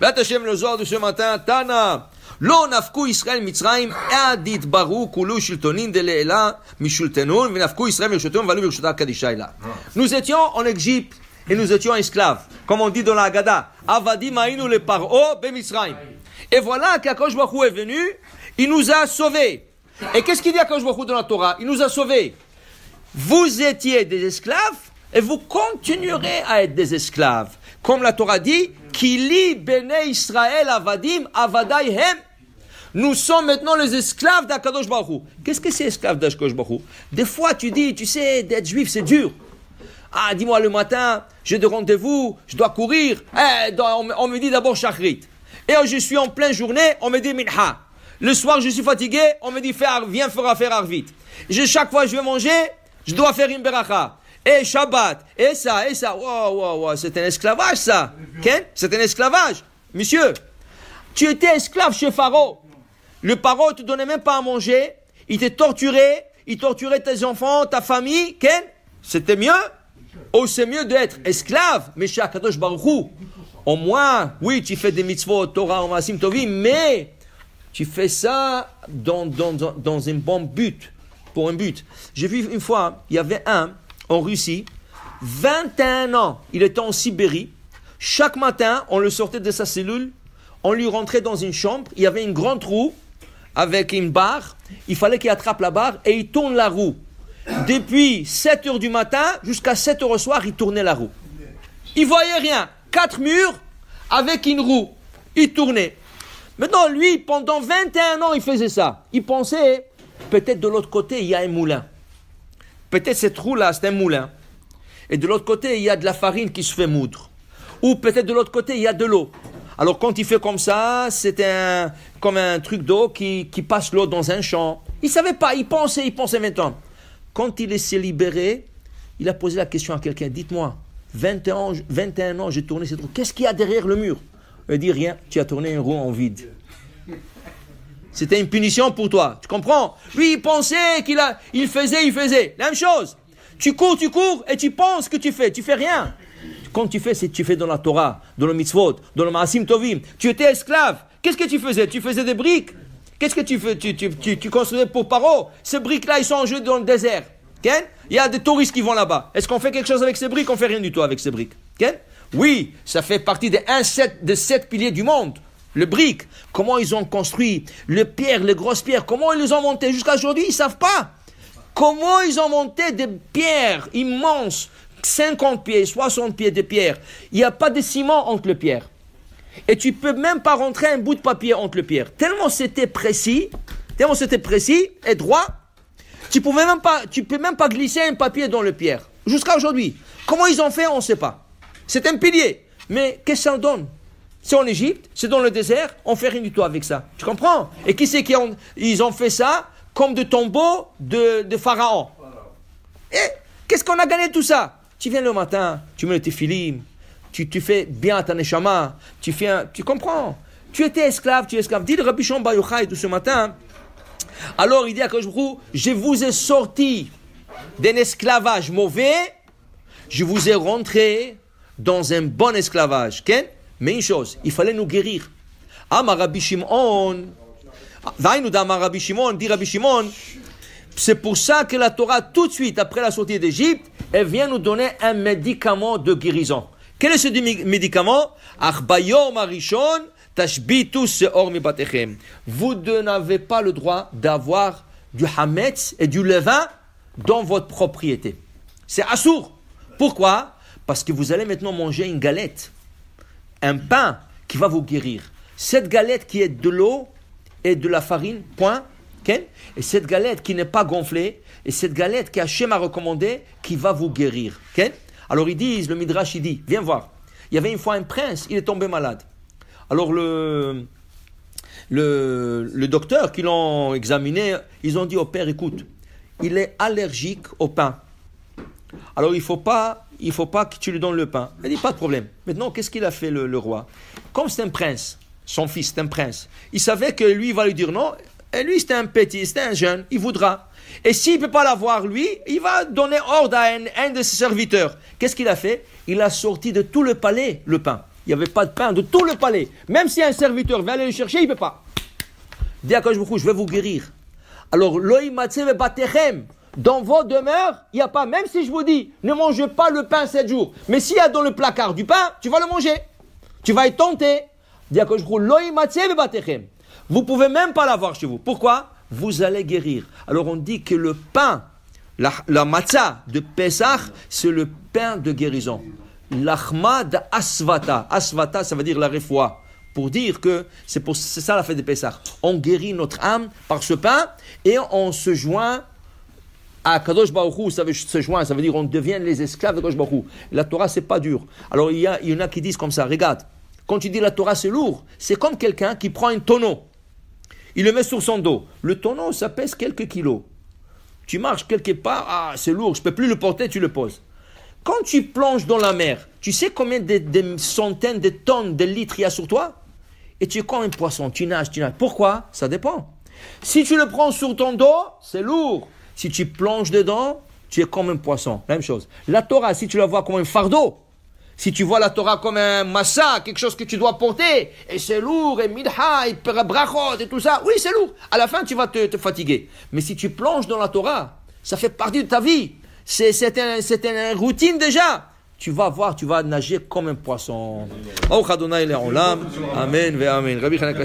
Nous étions en Égypte et nous étions esclaves, comme on dit dans la Agada. le Et voilà est venu, il nous a sauvés. Et qu'est-ce qu'il dit à Baruch dans la Torah Il nous a sauvés. Vous étiez des esclaves et vous continuerez à être des esclaves. Comme la Torah dit, Kili bene Israël avadim avadai Nous sommes maintenant les esclaves d'Akadosh Baruch Qu'est-ce que c'est esclave d'Akadosh Baruch Des fois, tu dis, tu sais, d'être juif, c'est dur. Ah, dis-moi, le matin, j'ai des rendez-vous, je dois courir. Eh, on, me dit d'abord Shachrit. Et je suis en pleine journée, on me dit Minha. Le soir, je suis fatigué, on me dit viens faire affaire chaque fois, que je vais manger, je dois faire une beracha et eh, Shabbat, et eh, ça, et eh, ça. Wow, wow, wow, c'est un esclavage ça. Ken, c'est un esclavage. Monsieur, tu étais esclave chez Pharaon. Le Pharaon te donnait même pas à manger. Il t'est torturé. Il torturait tes enfants, ta famille. Ken, c'était mieux. Oh, c'est mieux d'être esclave, mais chez Akadosh Baruchou. Au moins, oui, tu fais des mitzvot, Torah, Omasim, Tovim, mais tu fais ça dans, dans, dans, dans un bon but, pour un but. J'ai vu une fois, il y avait un, en Russie, 21 ans, il était en Sibérie. Chaque matin, on le sortait de sa cellule, on lui rentrait dans une chambre, il y avait une grande roue avec une barre, il fallait qu'il attrape la barre et il tourne la roue. Depuis 7 heures du matin jusqu'à 7 heures du soir, il tournait la roue. Il voyait rien, quatre murs avec une roue, il tournait. Maintenant, lui, pendant 21 ans, il faisait ça. Il pensait, peut-être de l'autre côté, il y a un moulin. Peut-être cette roue-là, c'est un moulin. Et de l'autre côté, il y a de la farine qui se fait moudre. Ou peut-être de l'autre côté, il y a de l'eau. Alors quand il fait comme ça, c'est un, comme un truc d'eau qui, passe l'eau dans un champ. Il savait pas, il pensait, il pensait maintenant ans. Quand il s'est libéré, il a posé la question à quelqu'un, dites-moi, 21 ans, 21 ans j'ai tourné cette roue, qu'est-ce qu'il y a derrière le mur Il dit rien, tu as tourné un roue en vide. C'était une punition pour toi. Tu comprends Lui, il pensait qu'il a, il faisait, il faisait. La même chose. Tu cours, tu cours et tu penses que tu fais. Tu fais rien. Quand tu fais, c'est tu fais dans la Torah, dans le mitzvot, dans le maasim tovim. Tu étais esclave. Qu'est-ce que tu faisais Tu faisais des briques. Qu'est-ce que tu fais tu, tu, tu, tu, construisais pour paro. Ces briques-là, ils sont en jeu dans le désert. Il y a des touristes qui vont là-bas. Est-ce qu'on fait quelque chose avec ces briques On fait rien du tout avec ces briques. oui, ça fait partie des, des sept piliers du monde le brique, comment ils ont construit, le pierre, les grosses pierres, comment ils les ont montées jusqu'à aujourd'hui, ils ne savent pas. Comment ils ont monté des pierres immenses, 50 pieds, 60 pieds de pierre. Il n'y a pas de ciment entre les pierres. Et tu peux même pas rentrer un bout de papier entre le pierre. Tellement c'était précis, tellement c'était précis et droit, tu pouvais même pas, tu peux même pas glisser un papier dans le pierre. Jusqu'à aujourd'hui. Comment ils ont fait, on ne sait pas. C'est un pilier. Mais qu'est-ce que ça donne c'est en Égypte, c'est dans le désert, on fait rien du tout avec ça. Tu comprends Et qui c'est qui ont, ils ont fait ça comme de tombeaux de, de Pharaon Et eh, qu'est-ce qu'on a gagné tout ça Tu viens le matin, tu mets tes tefilim, tu, fais bien ta neshama, tu, fais tu comprends Tu étais esclave, tu es esclave. Dis le Rabbi et tout ce matin. Alors il dit à Kajbrou, je vous ai sorti d'un esclavage mauvais, je vous ai rentré dans un bon esclavage. Qu'est-ce mais une chose, il fallait nous guérir. c'est pour ça que la Torah, tout de suite après la sortie d'Égypte, elle vient nous donner un médicament de guérison. Quel est ce médicament Vous n'avez pas le droit d'avoir du hametz et du levain dans votre propriété. C'est assour. Pourquoi Parce que vous allez maintenant manger une galette un pain qui va vous guérir. Cette galette qui est de l'eau et de la farine, point. Et cette galette qui n'est pas gonflée, et cette galette qui Hachem a recommandé qui va vous guérir. Alors ils disent, le Midrash dit, viens voir. Il y avait une fois un prince, il est tombé malade. Alors le, le, le docteur qui l'ont examiné, ils ont dit au père, écoute, il est allergique au pain. Alors il ne faut, pas, il faut pas que tu lui donnes le pain. Il dit pas de problème. Maintenant, qu'est-ce qu'il a fait le, roi Comme c'est un prince, son fils, c'est un prince, il savait que lui il va lui dire non. Et lui, c'était un petit, c'était un jeune, il voudra. Et s'il ne peut pas l'avoir, lui, il va donner ordre à un, de ses serviteurs. Qu'est-ce qu'il a fait Il a sorti de tout le palais le pain. Il n'y avait pas de pain de tout le palais. Même si un serviteur veut aller le chercher, il ne peut pas. Dis à je vais vous guérir. Alors, loïmatsev batechem dans vos demeures, il n'y a pas, même si je vous dis, ne mangez pas le pain sept jours, mais s'il y a dans le placard du pain, tu vas le manger. Tu vas y tenter. Vous pouvez même pas l'avoir chez vous. Pourquoi Vous allez guérir. Alors on dit que le pain, la, la matzah de Pesach, c'est le pain de guérison. L'achmad asvata. Asvata, ça veut dire la réfoua pour dire que c'est ça la fête de pesach. On guérit notre âme par ce pain et on se joint à ah, Kadosh ça veut se joindre, ça veut dire on devient les esclaves de Kadosh La Torah, c'est pas dur. Alors il y, en a qui disent comme ça, regarde, quand tu dis la Torah, c'est lourd, c'est comme quelqu'un qui prend un tonneau, il le met sur son dos. Le tonneau, ça pèse quelques kilos. Tu marches quelques pas, ah, c'est lourd, je peux plus le porter, tu le poses. Quand tu plonges dans la mer, tu sais combien de, de centaines de tonnes de litres il y a sur toi Et tu es comme un poisson, tu nages, tu nages. Pourquoi Ça dépend. Si tu le prends sur ton dos, c'est lourd. Si tu plonges dedans, tu es comme un poisson. même chose. La Torah, si tu la vois comme un fardeau, si tu vois la Torah comme un massa, quelque chose que tu dois porter, et c'est lourd, et midha, et brachot, et tout ça, oui, c'est lourd. À la fin, tu vas te, fatiguer. Mais si tu plonges dans la Torah, ça fait partie de ta vie. C'est, c'est, un, une routine déjà. Tu vas voir, tu vas nager comme un poisson. Amen, amen.